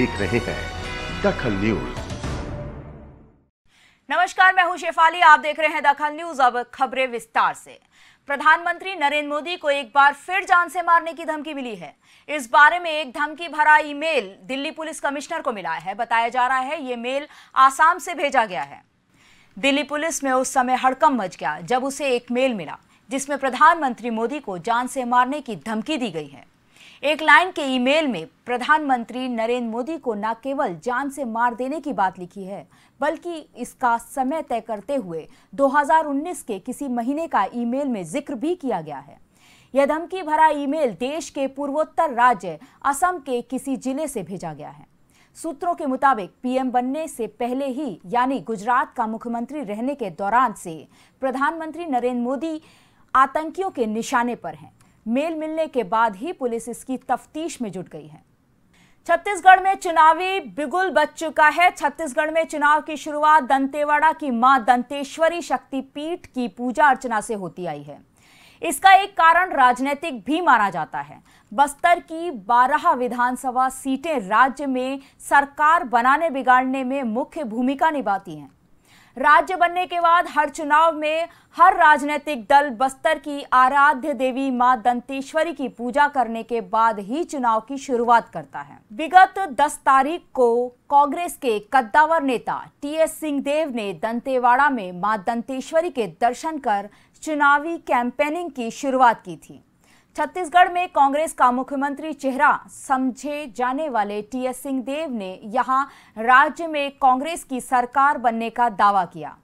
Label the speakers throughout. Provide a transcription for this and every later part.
Speaker 1: देख रहे हैं दखल न्यूज
Speaker 2: नमस्कार मैं हूं शेफाली आप देख रहे हैं दखल न्यूज अब खबरें विस्तार से प्रधानमंत्री नरेंद्र मोदी को एक बार फिर जान से मारने की धमकी मिली है इस बारे में एक धमकी भरा ईमेल दिल्ली पुलिस कमिश्नर को मिला है बताया जा रहा है ये मेल आसाम से भेजा गया है दिल्ली पुलिस में उस समय हड़कम मच गया जब उसे एक मेल मिला जिसमें प्रधानमंत्री मोदी को जान से मारने की धमकी दी गई है एक लाइन के ईमेल में प्रधानमंत्री नरेंद्र मोदी को न केवल जान से मार देने की बात लिखी है बल्कि इसका समय तय करते हुए 2019 के किसी महीने का ईमेल में जिक्र भी किया गया है यह धमकी भरा ईमेल देश के पूर्वोत्तर राज्य असम के किसी जिले से भेजा गया है सूत्रों के मुताबिक पीएम बनने से पहले ही यानी गुजरात का मुख्यमंत्री रहने के दौरान से प्रधानमंत्री नरेंद्र मोदी आतंकियों के निशाने पर हैं मेल मिलने के बाद ही पुलिस इसकी तफ्तीश में जुट गई है छत्तीसगढ़ में चुनावी बिगुल बच चुका है छत्तीसगढ़ में चुनाव की शुरुआत दंतेवाड़ा की मां दंतेश्वरी शक्ति पीठ की पूजा अर्चना से होती आई है इसका एक कारण राजनीतिक भी माना जाता है बस्तर की 12 विधानसभा सीटें राज्य में सरकार बनाने बिगाड़ने में मुख्य भूमिका निभाती हैं राज्य बनने के बाद हर चुनाव में हर राजनीतिक दल बस्तर की आराध्य देवी मां दंतेश्वरी की पूजा करने के बाद ही चुनाव की शुरुआत करता है विगत 10 तारीख को कांग्रेस के कद्दावर नेता टीएस सिंहदेव ने दंतेवाड़ा में मां दंतेश्वरी के दर्शन कर चुनावी कैंपेनिंग की शुरुआत की थी छत्तीसगढ़ में कांग्रेस का मुख्यमंत्री चेहरा समझे जाने वाले टीएस सिंहदेव ने यहां राज्य में कांग्रेस की सरकार बनने का दावा किया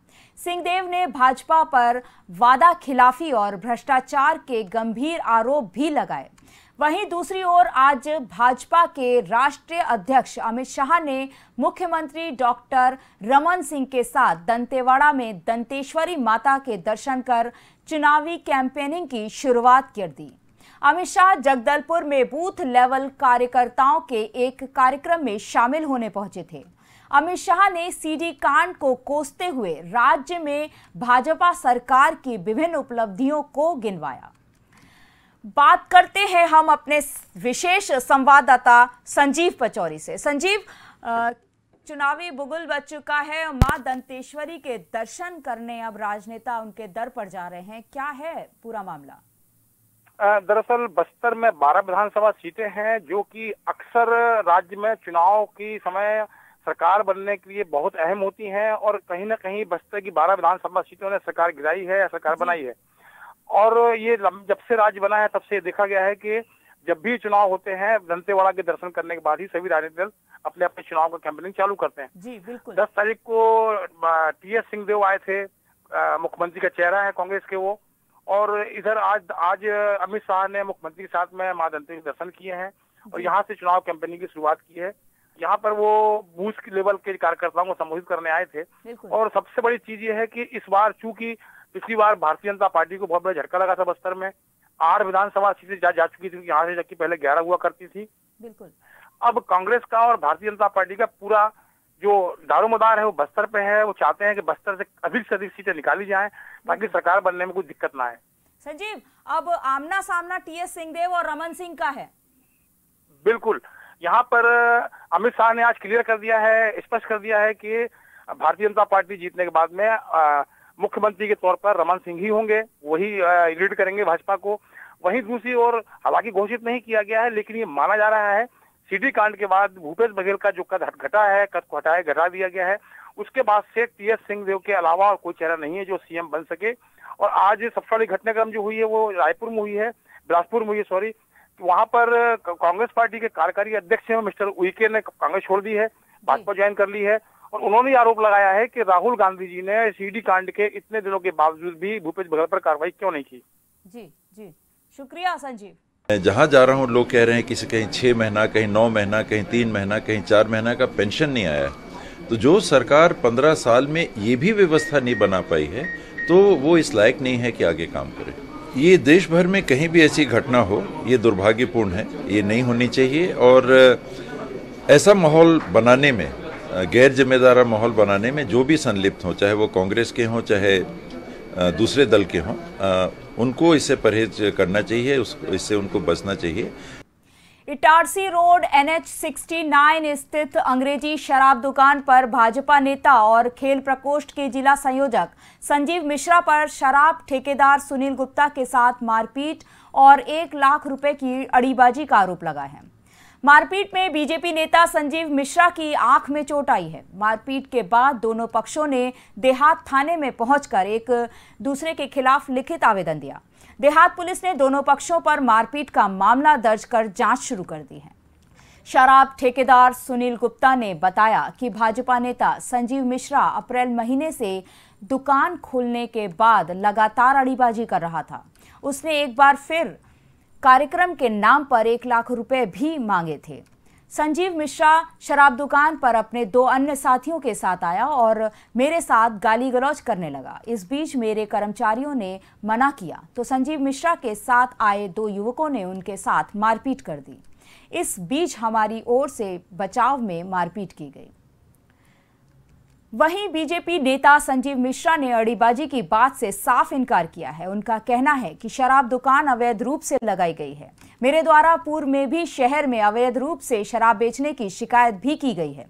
Speaker 2: सिंहदेव ने भाजपा पर वादा खिलाफी और भ्रष्टाचार के गंभीर आरोप भी लगाए वहीं दूसरी ओर आज भाजपा के राष्ट्रीय अध्यक्ष अमित शाह ने मुख्यमंत्री डॉक्टर रमन सिंह के साथ दंतेवाड़ा में दंतेश्वरी माता के दर्शन कर चुनावी कैंपेनिंग की शुरुआत कर दी अमित शाह जगदलपुर में बूथ लेवल कार्यकर्ताओं के एक कार्यक्रम में शामिल होने पहुंचे थे अमित शाह ने सीडी कांड को कोसते हुए राज्य में भाजपा सरकार की विभिन्न उपलब्धियों को गिनवाया बात करते हैं हम अपने विशेष संवाददाता संजीव पचौरी से संजीव चुनावी बुगुल बच चुका है मां दंतेश्वरी के दर्शन करने अब राजनेता उनके दर पर जा रहे हैं क्या है पूरा मामला
Speaker 1: दरअसल बस्तर में 12 विधानसभा सीटें हैं जो कि अक्सर राज्य में चुनाव की समय सरकार बनने के लिए बहुत अहम होती हैं और कहीं ना कहीं बस्तर की 12 विधानसभा सीटों ने सरकार गिराई है या सरकार बनाई है और ये जब से राज्य बना है तब से देखा गया है कि जब भी चुनाव होते हैं दंतेवाड़ा के दर्शन करने के बाद ही सभी राजनीतिक दल अपने अपने चुनाव का कैंपेनिंग चालू करते हैं जी बिल्कुल दस तारीख को टी एस सिंहदेव आए थे मुख्यमंत्री का चेहरा है कांग्रेस के वो और इधर आज आज अमित शाह ने मुख्यमंत्री के साथ में माँ दंतरी दर्शन किए हैं और यहाँ से चुनाव कैंपेनिंग की शुरुआत की है यहाँ पर वो बूथ लेवल के कार्यकर्ताओं को संबोधित करने आए थे और सबसे बड़ी चीज ये है कि इस बार चूंकि पिछली बार भारतीय जनता पार्टी को बहुत बड़ा झटका लगा था बस्तर में आठ विधानसभा सीटें जा, जा चुकी थी यहाँ से जबकि पहले ग्यारह हुआ करती थी बिल्कुल अब कांग्रेस का और भारतीय जनता पार्टी का पूरा जो दारोमदार है वो बस्तर पे है वो चाहते हैं कि बस्तर से अधिक से अधिक सीटें निकाली जाए ताकि सरकार बनने में कोई दिक्कत ना आए
Speaker 2: संजीव अब आमना सामना टी एस सिंहदेव और रमन सिंह का है
Speaker 1: बिल्कुल यहाँ पर अमित शाह ने आज क्लियर कर दिया है स्पष्ट कर दिया है कि भारतीय जनता पार्टी जीतने के बाद में मुख्यमंत्री के तौर पर रमन सिंह ही होंगे वही लीड करेंगे भाजपा को वहीं दूसरी ओर हालांकि घोषित नहीं किया गया है लेकिन ये माना जा रहा है सीडी कांड के बाद भूपेश बघेल का जो कद घटा है कद को हटाया घटा दिया गया है उसके बाद से टी एस सिंहदेव के अलावा और कोई चेहरा नहीं है जो सीएम बन सके और आज सबसे बड़ी घटनाक्रम जो हुई है वो रायपुर में हुई है बिलासपुर में हुई है सॉरी वहां पर कांग्रेस पार्टी के कार्यकारी अध्यक्ष हैं मिस्टर उइके ने कांग्रेस छोड़ दी है भाजपा ज्वाइन कर ली है और उन्होंने आरोप लगाया है कि राहुल गांधी जी ने सीडी कांड के इतने दिनों के बावजूद भी भूपेश बघेल पर कार्रवाई क्यों नहीं की
Speaker 2: जी जी शुक्रिया संजीव
Speaker 1: मैं जहाँ जा रहा हूँ लोग कह रहे हैं किसी कहीं छः महीना कहीं नौ महीना कहीं तीन महीना कहीं चार महीना का पेंशन नहीं आया तो जो सरकार पंद्रह साल में ये भी व्यवस्था नहीं बना पाई है तो वो इस लायक नहीं है कि आगे काम करे ये देश भर में कहीं भी ऐसी घटना हो ये दुर्भाग्यपूर्ण है ये नहीं होनी चाहिए और ऐसा माहौल बनाने में गैर जिम्मेदारा माहौल बनाने में जो भी संलिप्त हो चाहे वो कांग्रेस के हों चाहे दूसरे दल के हों उनको इससे परहेज करना चाहिए इससे उनको बचना चाहिए
Speaker 2: इटारसी रोड एनएच 69 स्थित अंग्रेजी शराब दुकान पर भाजपा नेता और खेल प्रकोष्ठ के जिला संयोजक संजीव मिश्रा पर शराब ठेकेदार सुनील गुप्ता के साथ मारपीट और एक लाख रुपए की अड़ीबाजी का आरोप लगा है मारपीट में बीजेपी नेता संजीव मिश्रा की आंख में चोट आई है मारपीट के बाद दोनों पक्षों ने देहात थाने में पहुंचकर एक दूसरे के खिलाफ लिखित आवेदन दिया देहात पुलिस ने दोनों पक्षों पर मारपीट का मामला दर्ज कर जांच शुरू कर दी है शराब ठेकेदार सुनील गुप्ता ने बताया कि भाजपा नेता संजीव मिश्रा अप्रैल महीने से दुकान खोलने के बाद लगातार अड़ीबाजी कर रहा था उसने एक बार फिर कार्यक्रम के नाम पर एक लाख रुपए भी मांगे थे संजीव मिश्रा शराब दुकान पर अपने दो अन्य साथियों के साथ आया और मेरे साथ गाली गलौज करने लगा इस बीच मेरे कर्मचारियों ने मना किया तो संजीव मिश्रा के साथ आए दो युवकों ने उनके साथ मारपीट कर दी इस बीच हमारी ओर से बचाव में मारपीट की गई वहीं बीजेपी नेता संजीव मिश्रा ने अड़ीबाजी की बात से साफ इनकार किया है उनका कहना है कि शराब दुकान अवैध रूप से लगाई गई है मेरे द्वारा पूर्व में भी शहर में अवैध रूप से शराब बेचने की शिकायत भी की गई है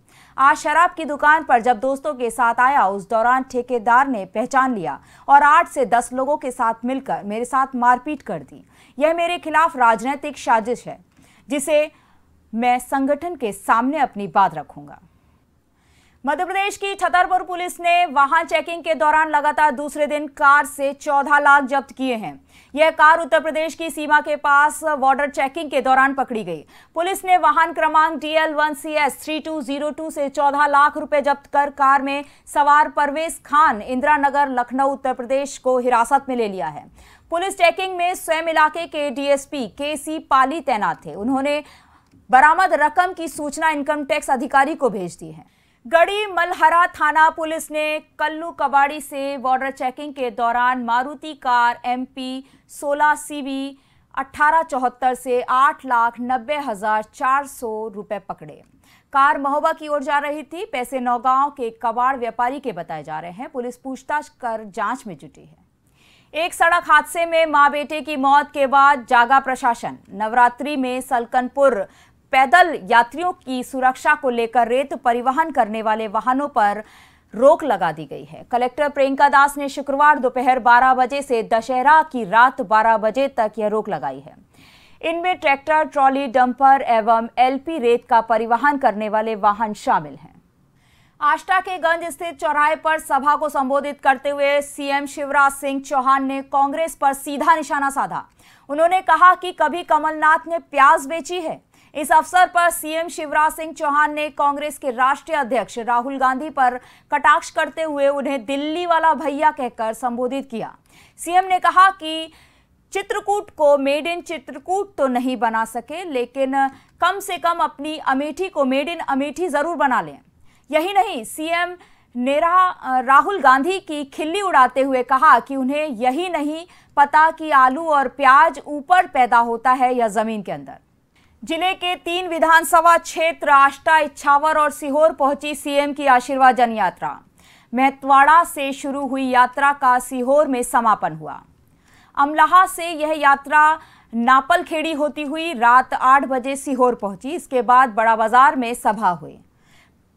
Speaker 2: आज शराब की दुकान पर जब दोस्तों के साथ आया उस दौरान ठेकेदार ने पहचान लिया और आठ से दस लोगों के साथ मिलकर मेरे साथ मारपीट कर दी यह मेरे खिलाफ राजनीतिक साजिश है जिसे मैं संगठन के सामने अपनी बात रखूंगा मध्य प्रदेश की छतरपुर पुलिस ने वाहन चेकिंग के दौरान लगातार दूसरे दिन कार से 14 लाख जब्त किए हैं यह कार उत्तर प्रदेश की सीमा के पास बॉर्डर चेकिंग के दौरान पकड़ी गई पुलिस ने वाहन क्रमांक D L one C S three two zero two से 14 लाख रुपए जब्त कर कार में सवार परवेज खान इंदिरा नगर लखनऊ उत्तर प्रदेश को हिरासत में ले लिया है पुलिस चेकिंग में स्वयं इलाके के डीएसपी के सी पाली तैनात थे उन्होंने बरामद रकम की सूचना इनकम टैक्स अधिकारी को भेज दी है गढ़ी मलहरा थाना पुलिस ने कल्लू कबाड़ी से बॉर्डर चेकिंग के दौरान मारुति कार एमपी 16 सीवी अट्ठारह से आठ लाख नब्बे हजार चार सौ रुपये पकड़े कार महोबा की ओर जा रही थी पैसे नौगांव के कबाड़ व्यापारी के बताए जा रहे हैं पुलिस पूछताछ कर जांच में जुटी है एक सड़क हादसे में मां बेटे की मौत के बाद जागा प्रशासन नवरात्रि में सलकनपुर पैदल यात्रियों की सुरक्षा को लेकर रेत परिवहन करने वाले वाहनों पर रोक लगा दी गई है कलेक्टर प्रियंका दास ने शुक्रवार दोपहर 12 बजे से दशहरा की रात 12 बजे तक यह रोक लगाई है इनमें ट्रैक्टर ट्रॉली डंपर एवं एलपी रेत का परिवहन करने वाले वाहन शामिल हैं आष्टा के गंज स्थित चौराहे पर सभा को संबोधित करते हुए सीएम शिवराज सिंह चौहान ने कांग्रेस पर सीधा निशाना साधा उन्होंने कहा कि कभी कमलनाथ ने प्याज बेची है इस अवसर पर सीएम शिवराज सिंह चौहान ने कांग्रेस के राष्ट्रीय अध्यक्ष राहुल गांधी पर कटाक्ष करते हुए उन्हें दिल्ली वाला भैया कहकर संबोधित किया सीएम ने कहा कि चित्रकूट को मेड इन चित्रकूट तो नहीं बना सके लेकिन कम से कम अपनी अमेठी को मेड इन अमेठी जरूर बना लें यही नहीं सीएम नेरा राहुल गांधी की खिल्ली उड़ाते हुए कहा कि उन्हें यही नहीं पता कि आलू और प्याज ऊपर पैदा होता है या ज़मीन के अंदर जिले के तीन विधानसभा क्षेत्र आष्टा इच्छावर और सीहोर पहुंची सीएम की आशीर्वाद जन यात्रा महतवाड़ा से शुरू हुई यात्रा का सीहोर में समापन हुआ अमलाहा से यह यात्रा नापलखेड़ी होती हुई रात आठ बजे सीहोर पहुंची इसके बाद बड़ा बाजार में सभा हुई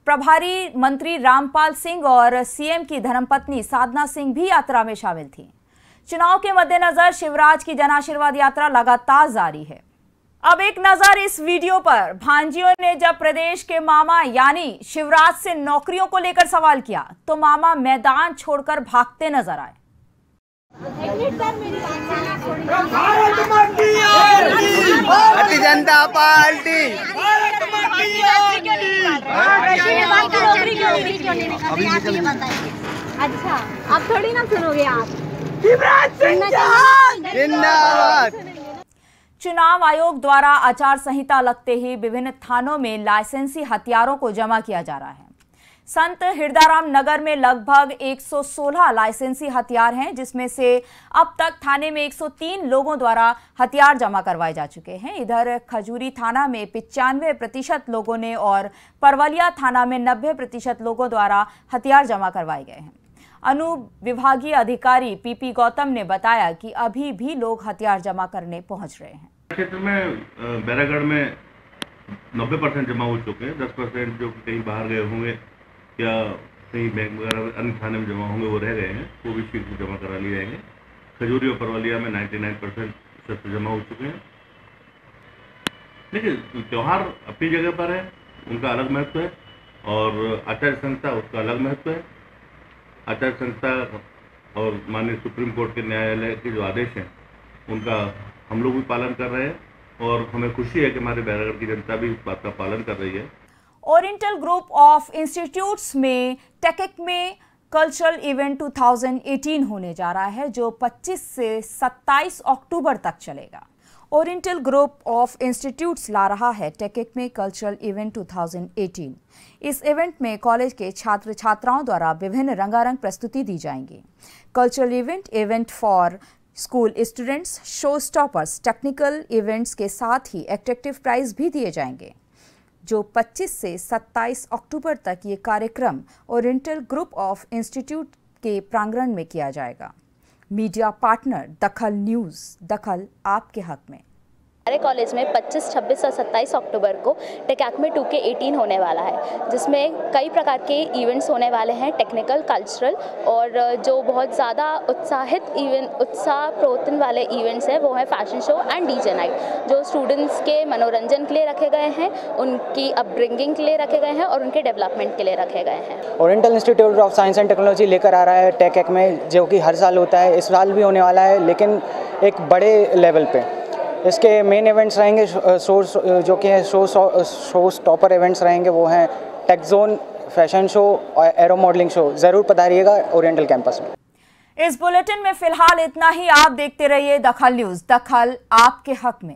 Speaker 2: प्रभारी मंत्री रामपाल सिंह और सीएम की धर्मपत्नी साधना सिंह भी यात्रा में शामिल थी चुनाव के मद्देनजर शिवराज की जन आशीर्वाद यात्रा लगातार जारी है अब एक नजर इस वीडियो पर भांजियों ने जब प्रदेश के मामा यानी शिवराज से नौकरियों को लेकर सवाल किया तो मामा मैदान छोड़कर भागते नजर आए भारतीय जनता पार्टी अच्छा अब थोड़ी ना सुनोगे आप शिवराज सिंह जिंदाबाद चुनाव आयोग द्वारा आचार संहिता लगते ही विभिन्न थानों में लाइसेंसी हथियारों को जमा किया जा रहा है संत हृदाराम नगर में लगभग 116 लाइसेंसी हथियार हैं जिसमें से अब तक थाने में 103 लोगों द्वारा हथियार जमा करवाए जा चुके हैं इधर खजूरी थाना में पिचानवे प्रतिशत लोगों ने और परवलिया थाना में 90 प्रतिशत लोगों द्वारा हथियार जमा करवाए गए हैं अनुविभागीय अधिकारी पीपी गौतम ने बताया कि अभी भी लोग हथियार जमा करने पहुंच रहे हैं
Speaker 1: क्षेत्र में बैरागढ़ में 90 परसेंट जमा हो चुके हैं 10 परसेंट जो कहीं बाहर गए होंगे या कहीं बैंक वगैरह अन्य थाने में जमा होंगे वो रह गए हैं वो भी शीघ्र जमा करा लिए जाएंगे खजूरी और परवलिया में नाइन परसेंट जमा हो चुके हैं देखिए त्यौहार अपनी जगह पर है उनका अलग महत्व है और आचार्य संहिता उसका अलग महत्व है आचार संहिता और माननीय सुप्रीम कोर्ट के न्यायालय के जो आदेश हैं उनका हम लोग भी पालन कर रहे हैं और हमें खुशी है कि हमारे बैरागढ़ की जनता भी इस बात का पालन कर रही है
Speaker 2: ओरिएंटल ग्रुप ऑफ इंस्टीट्यूट्स में टेकेक में कल्चरल इवेंट 2018 होने जा रहा है जो 25 से 27 अक्टूबर तक चलेगा ओरिएंटल ग्रुप ऑफ इंस्टीट्यूट्स ला रहा है टेकेक में कल्चरल इवेंट 2018 इस इवेंट में कॉलेज के छात्र छात्राओं द्वारा विभिन्न रंगारंग प्रस्तुति दी जाएंगी cultural event event for school students show stoppers technical events के साथ ही एट्रेक्टिव प्राइज भी दिए जाएंगे जो 25 से 27 अक्टूबर तक ये कार्यक्रम ओरिएंटल ग्रुप ऑफ इंस्टीट्यूट के प्रांगण में किया जाएगा मीडिया पार्टनर दखल न्यूज़ दखल आपके हक में हमारे कॉलेज में 25, 26 और 27 अक्टूबर को टेकैकमे टू के एटीन होने वाला है जिसमें कई प्रकार के इवेंट्स होने वाले हैं टेक्निकल कल्चरल और जो बहुत ज़्यादा उत्साहित इवेंट उत्साह प्रोत्न वाले इवेंट्स हैं वो हैं fashion show and J night जो स्टूडेंट्स के मनोरंजन के लिए रखे गए हैं उनकी अपब्रिंगिंग के लिए रखे गए हैं और उनके डेवलपमेंट के लिए रखे गए हैं Oriental Institute of Science and Technology लेकर आ रहा है टेक में जो कि हर साल होता है इस साल भी होने वाला है लेकिन एक बड़े लेवल पे इसके मेन इवेंट्स रहेंगे शो जो कि शो शो टॉपर इवेंट्स रहेंगे वो हैं टेक्जोन फैशन शो और एरो मॉडलिंग शो ज़रूर पधारिएगा ओरिएंटल कैंपस में इस बुलेटिन में फिलहाल इतना ही आप देखते रहिए दखल न्यूज़ दखल आपके हक में